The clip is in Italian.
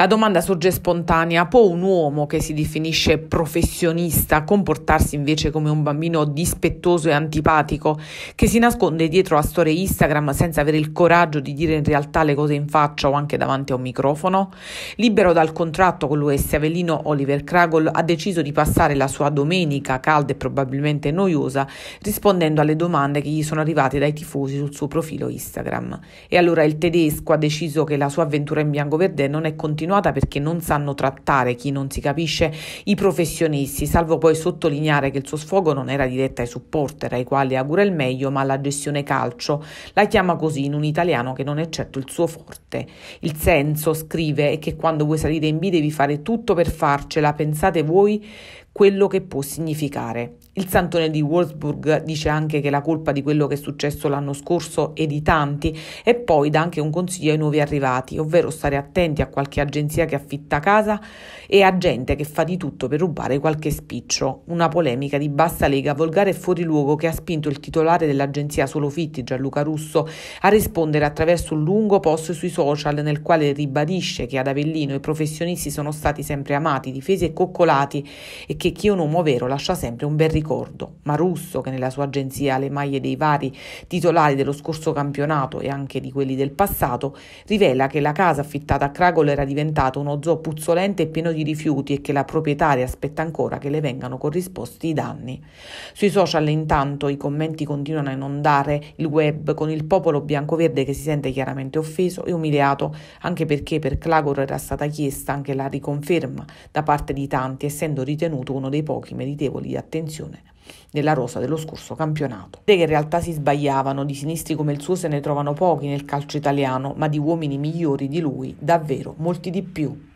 La domanda sorge spontanea, può un uomo che si definisce professionista comportarsi invece come un bambino dispettoso e antipatico, che si nasconde dietro a storie Instagram senza avere il coraggio di dire in realtà le cose in faccia o anche davanti a un microfono? Libero dal contratto con l'US Avellino, Oliver Cragol ha deciso di passare la sua domenica calda e probabilmente noiosa rispondendo alle domande che gli sono arrivate dai tifosi sul suo profilo Instagram. E allora il tedesco ha deciso che la sua avventura in bianco-verde non è continuata continuata perché non sanno trattare chi non si capisce i professionisti, salvo poi sottolineare che il suo sfogo non era diretta ai supporter, ai quali augura il meglio, ma alla gestione calcio. La chiama così in un italiano che non è certo il suo forte. Il senso, scrive, è che quando vuoi salire in B devi fare tutto per farcela, pensate voi quello che può significare. Il Santone di Wolfsburg dice anche che la colpa di quello che è successo l'anno scorso è di tanti e poi dà anche un consiglio ai nuovi arrivati, ovvero stare attenti a qualche agenzia che affitta casa e a gente che fa di tutto per rubare qualche spiccio. Una polemica di bassa lega volgare e fuori luogo che ha spinto il titolare dell'agenzia Solo Fitti, Gianluca Russo, a rispondere attraverso un lungo post sui social nel quale ribadisce che ad Avellino i professionisti sono stati sempre amati, difesi e coccolati e che che chi è un uomo vero lascia sempre un bel ricordo, ma Russo, che nella sua agenzia ha le maglie dei vari titolari dello scorso campionato e anche di quelli del passato, rivela che la casa affittata a Cragolo era diventata uno zoo puzzolente e pieno di rifiuti e che la proprietaria aspetta ancora che le vengano corrisposti i danni. Sui social intanto i commenti continuano a inondare il web con il popolo biancoverde che si sente chiaramente offeso e umiliato, anche perché per Cragolo era stata chiesta anche la riconferma da parte di tanti, essendo ritenuto un uno dei pochi meritevoli di attenzione nella rosa dello scorso campionato. Che in realtà si sbagliavano, di sinistri come il suo se ne trovano pochi nel calcio italiano, ma di uomini migliori di lui davvero molti di più.